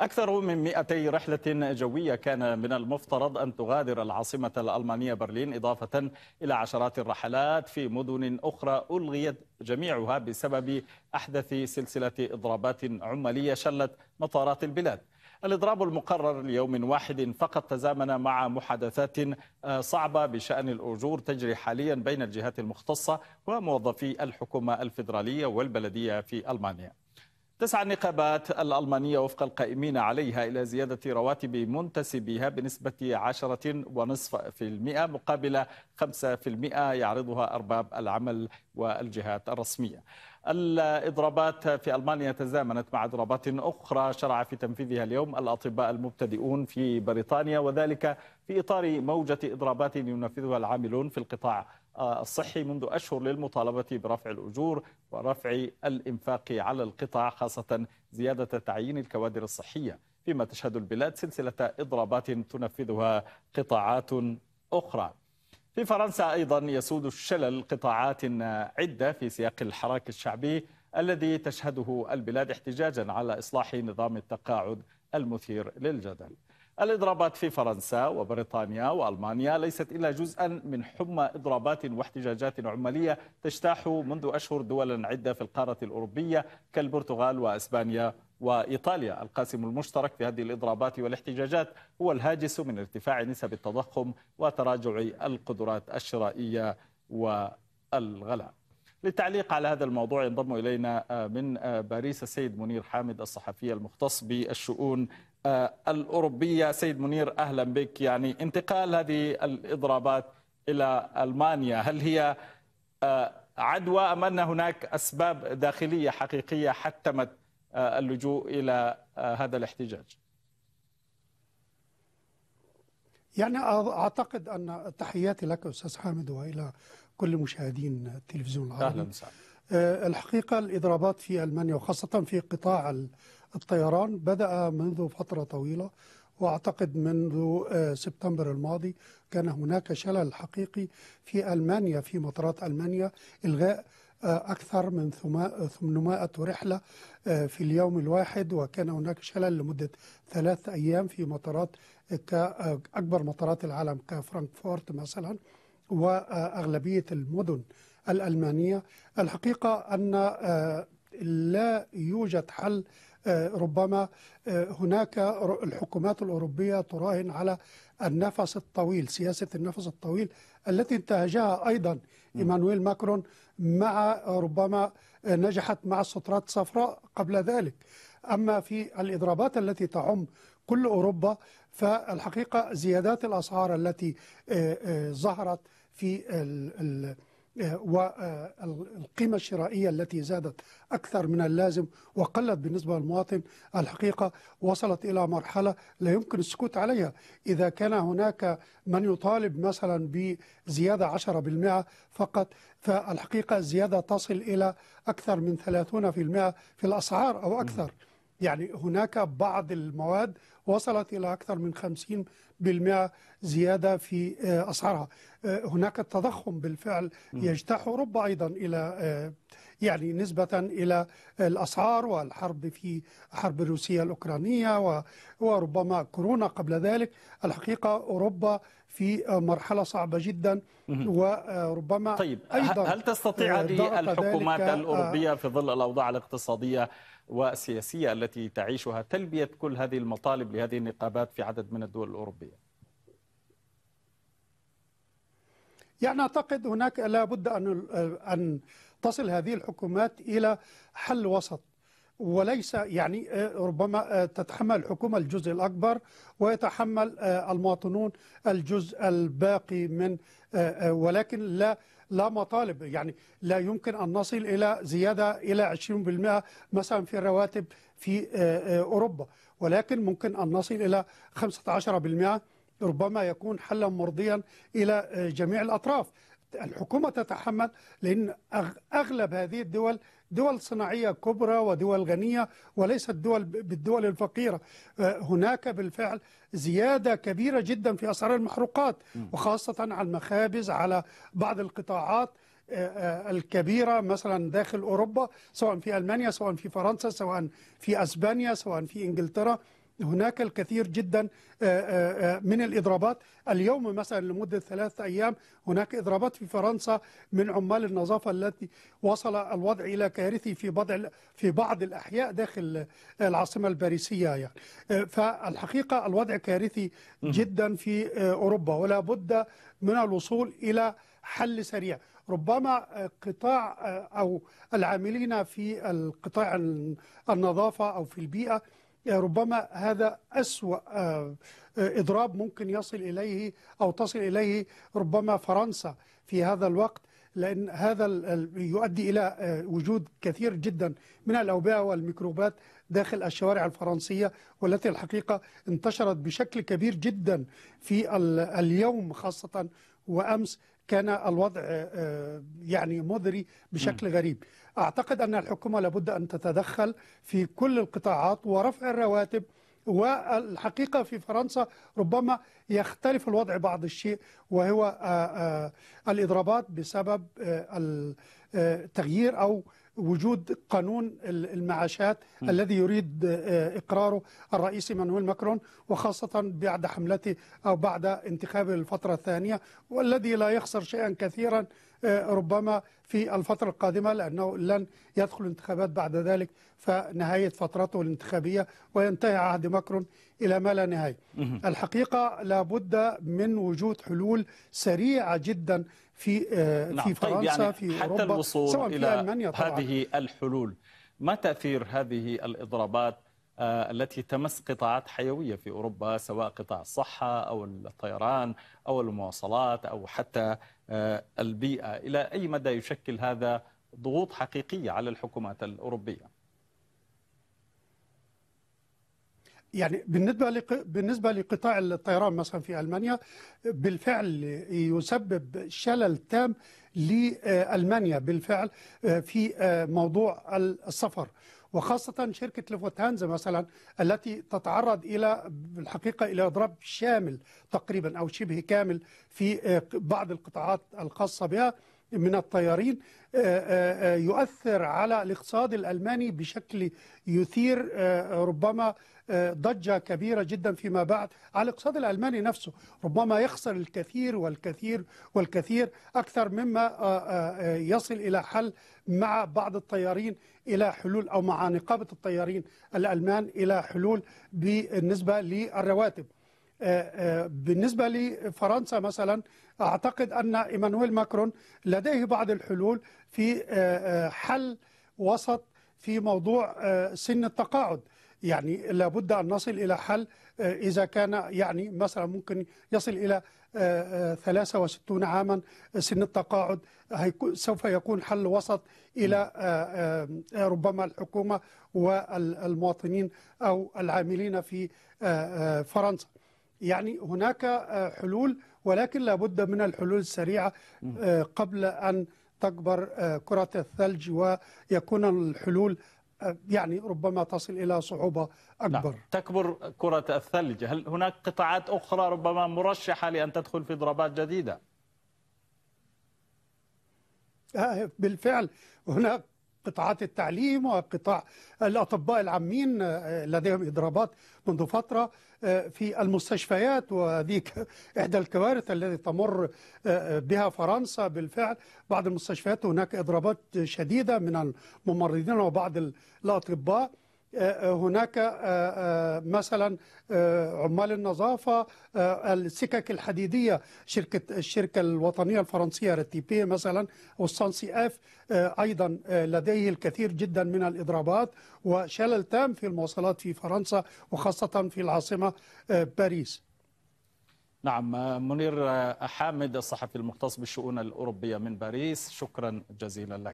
أكثر من 200 رحلة جوية كان من المفترض أن تغادر العاصمة الألمانية برلين إضافة إلى عشرات الرحلات في مدن أخرى ألغيت جميعها بسبب أحدث سلسلة إضرابات عمالية شلت مطارات البلاد الإضراب المقرر ليوم واحد فقط تزامن مع محادثات آه، صعبة بشأن الأجور تجري حاليا بين الجهات المختصة وموظفي الحكومة الفيدرالية والبلدية في ألمانيا تسعى النقابات الألمانية وفق القائمين عليها إلى زيادة رواتب منتسبيها بنسبة 10.5% مقابل 5% يعرضها أرباب العمل والجهات الرسمية الإضرابات في ألمانيا تزامنت مع إضرابات أخرى شرع في تنفيذها اليوم الأطباء المبتدئون في بريطانيا وذلك في إطار موجة إضرابات ينفذها العاملون في القطاع آه، الصحي منذ أشهر للمطالبة برفع الأجور ورفع الإنفاق على القطاع خاصة زيادة تعيين الكوادر الصحية فيما تشهد البلاد سلسلة إضرابات تنفذها قطاعات أخرى في فرنسا أيضا يسود الشلل قطاعات عدة في سياق الحراك الشعبي الذي تشهده البلاد احتجاجا على إصلاح نظام التقاعد المثير للجدل الإضرابات في فرنسا وبريطانيا وألمانيا ليست إلا جزءا من حمى إضرابات واحتجاجات عمالية تجتاح منذ أشهر دولا عدة في القارة الأوروبية كالبرتغال وأسبانيا وإيطاليا القاسم المشترك في هذه الإضرابات والاحتجاجات هو الهاجس من ارتفاع نسب التضخم وتراجع القدرات الشرائية والغلاء للتعليق على هذا الموضوع ينضم إلينا آه، من آه، باريس السيد منير حامد الصحفي المختص بالشؤون آه، الأوروبية سيد منير أهلا بك يعني انتقال هذه الإضرابات إلى ألمانيا هل هي آه، عدوى أم أن هناك أسباب داخلية حقيقية حتمت آه، اللجوء إلى هذا الاحتجاج يعني أعتقد أن تحياتي لك أستاذ حامد وإلى كل مشاهدين التلفزيون العربي أهلا وسهلا الحقيقة الإضرابات في ألمانيا وخاصة في قطاع الطيران بدأ منذ فترة طويلة واعتقد منذ آه، سبتمبر الماضي كان هناك شلل حقيقي في المانيا في مطارات المانيا الغاء آه، أكثر من 800 رحلة آه، في اليوم الواحد وكان هناك شلل لمدة ثلاث أيام في مطارات أكبر مطارات العالم كفرانكفورت مثلا وأغلبية المدن الألمانية الحقيقة أن لا يوجد حل آه، ربما آه، هناك الحكومات الأوروبية تراهن على النفس الطويل سياسة النفس الطويل التي انتهجها أيضا إيمانويل ماكرون مع آه، ربما نجحت مع السترات الصفراء قبل ذلك أما في الإضرابات التي تعم كل أوروبا فالحقيقة زيادات الأسعار التي ظهرت في والقيمة آه، الشرائية التي زادت أكثر من اللازم وقلت بالنسبة للمواطن الحقيقة وصلت إلى مرحلة لا يمكن السكوت عليها إذا كان هناك من يطالب مثلا بزيادة 10% فقط فالحقيقة الزيادة تصل إلى أكثر من 30% في الأسعار أو أكثر م. يعني هناك بعض المواد وصلت إلى أكثر من 50% زيادة في آه، أسعارها آه، هناك التضخم بالفعل يجتاح أوروبا أيضا إلى آه، يعني نسبة إلى الأسعار والحرب في حرب الروسية الأوكرانية وربما كورونا قبل ذلك الحقيقة أوروبا في مرحلة صعبة جدا وربما طيب أيضا هل تستطيع هذه آه، الحكومات آه، الأوروبية في ظل الأوضاع الاقتصادية والسياسية التي تعيشها تلبية كل هذه المطالب لهذه النقابات في عدد من الدول الأوروبية؟ يعني اعتقد هناك لابد ان ان تصل هذه الحكومات إلى حل وسط وليس يعني آه، ربما آه، تتحمل الحكومة الجزء الأكبر ويتحمل آه، المواطنون الجزء الباقي من ولكن لا لا مطالب يعني لا يمكن أن نصل إلى زيادة إلى 20% مثلا في الرواتب في أوروبا ولكن ممكن أن نصل إلى 15% ربما يكون حلا مرضيا إلى جميع الأطراف الحكومة تتحمل لأن أغلب هذه الدول دول صناعية كبرى ودول غنية وليست دول بالدول الفقيرة آه، هناك بالفعل زيادة كبيرة جدا في أسعار المحروقات وخاصة على المخابز على بعض القطاعات آه، آه، الكبيرة مثلا داخل أوروبا سواء في ألمانيا سواء في فرنسا سواء في أسبانيا سواء في إنجلترا هناك الكثير جدا آه، آه، آه، من الإضرابات اليوم مثلا لمدة ثلاثة أيام هناك إضرابات في فرنسا من عمال النظافة التي وصل الوضع إلى كارثي في بعض في بعض الأحياء داخل العاصمة الباريسية يعني فالحقيقة الوضع كارثي جدا في أوروبا ولا بد من الوصول إلى حل سريع ربما قطاع أو العاملين في القطاع النظافة أو في البيئة آه، ربما هذا أسوأ آه، آه، إضراب ممكن يصل إليه أو تصل إليه ربما فرنسا في هذا الوقت لأن هذا يؤدي إلى وجود كثير جدا من الأوبئة والميكروبات داخل الشوارع الفرنسية والتي الحقيقة انتشرت بشكل كبير جدا في اليوم خاصة وأمس كان الوضع آه، آه، يعني مضري بشكل غريب أعتقد أن الحكومة لابد أن تتدخل في كل القطاعات ورفع الرواتب والحقيقة في فرنسا ربما يختلف الوضع بعض الشيء وهو آه، الإضرابات بسبب التغيير أو وجود قانون المعاشات م. الذي يريد آه، اقراره الرئيس مانويل ماكرون وخاصه بعد حملته او بعد انتخابه للفتره الثانيه والذي لا يخسر شيئا كثيرا آه، ربما في الفترة القادمة لأنه لن يدخل انتخابات بعد ذلك فنهاية فترته الانتخابية وينتهي عهد ماكرون إلى ما لا نهاية الحقيقة لابد من وجود حلول سريعة جدا في آه، نعم في فرنسا طيب يعني في حتى أوروبا الوصول سواء في إلى ألمانيا طبعا. هذه الحلول ما تأثير هذه الإضرابات آه، التي تمس قطاعات حيوية في أوروبا سواء قطاع الصحة أو الطيران أو المواصلات أو حتى آه، البيئة إلى أي مدى يشكل هذا ضغوط حقيقية على الحكومات الأوروبية؟ يعني بالنسبة لق... بالنسبة لقطاع الطيران مثلا في ألمانيا بالفعل يسبب شلل تام لألمانيا بالفعل آه، في موضوع السفر وخاصة شركة لوفتهانزا مثلا التي تتعرض إلى الحقيقة إلى إضراب شامل تقريبا أو شبه كامل في آه، بعض القطاعات الخاصة بها من الطيارين آه، آه، يؤثر على الاقتصاد الألماني بشكل يثير ربما ضجة كبيرة جدا فيما بعد على الاقتصاد الألماني نفسه ربما يخسر الكثير والكثير والكثير أكثر مما آه، آه، يصل إلى حل مع بعض الطيارين إلى حلول أو مع نقابة الطيارين الألمان إلى حلول بالنسبة للرواتب آه، بالنسبة لفرنسا مثلا أعتقد أن إيمانويل ماكرون لديه بعض الحلول في حل وسط في موضوع سن التقاعد يعني لابد أن نصل إلى حل آه، إذا كان يعني مثلا ممكن يصل إلى 63 آه، آه، عاما سن التقاعد سوف يكون حل وسط إلى نعم. ربما الحكومة والمواطنين أو العاملين في فرنسا يعني هناك حلول ولكن لابد من الحلول السريعة نعم. قبل أن تكبر كرة الثلج ويكون الحلول يعني ربما تصل إلى صعوبة نعم. أكبر نعم. تكبر كرة الثلج هل هناك قطاعات أخرى ربما مرشحة لأن تدخل في ضربات جديدة؟ آه، بالفعل هناك قطاعات التعليم وقطاع الأطباء العامين آه، لديهم إضرابات منذ فترة آه، في المستشفيات وهذه إحدى الكوارث التي تمر آه، بها فرنسا بالفعل بعض المستشفيات هناك إضرابات شديدة من الممرضين وبعض الأطباء آه، آه، هناك آه، مثلا عمال النظافة السكك الحديدية شركة الشركة الوطنية الفرنسية رتيبي مثلا والسانسي اف أيضا لديه الكثير جدا من الإضرابات وشلل تام في المواصلات في فرنسا وخاصة في العاصمة باريس نعم منير حامد الصحفي المختص بالشؤون الأوروبية من باريس شكرا جزيلا لك